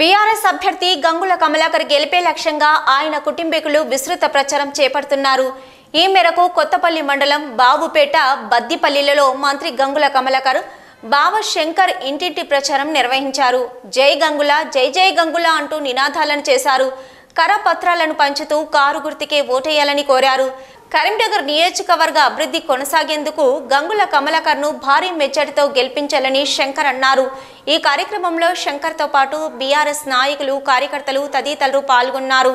BRS అభ్యర్థి గంగుల కమలాకర్ గెలిపే లక్ష్యంగా ఆయన కుటుంబీకులు విస్తృత ప్రచారం చేపడుతున్నారు ఈ మేరకు కొత్తపల్లి మండలం బాబుపేట బద్దిపల్లిలలో మంత్రి గంగుల కమలాకర్ బావ శంకర్ ఇంటింటి ప్రచారం నిర్వహించారు జై గంగుల జై జై గంగుల అంటూ నినాదాలను చేశారు కరపత్రాలను పంచుతూ కారు గుర్తుకే ఓటేయాలని కోరారు కరీంనగర్ నియోజకవర్గ అభివృద్ధి కొనసాగేందుకు గంగుల కమలకర్ను భారీ మెచ్చటితో గెలిపించాలని శంకర్ అన్నారు ఈ కార్యక్రమంలో శంకర్తో పాటు బీఆర్ఎస్ నాయకులు కార్యకర్తలు తదితరులు పాల్గొన్నారు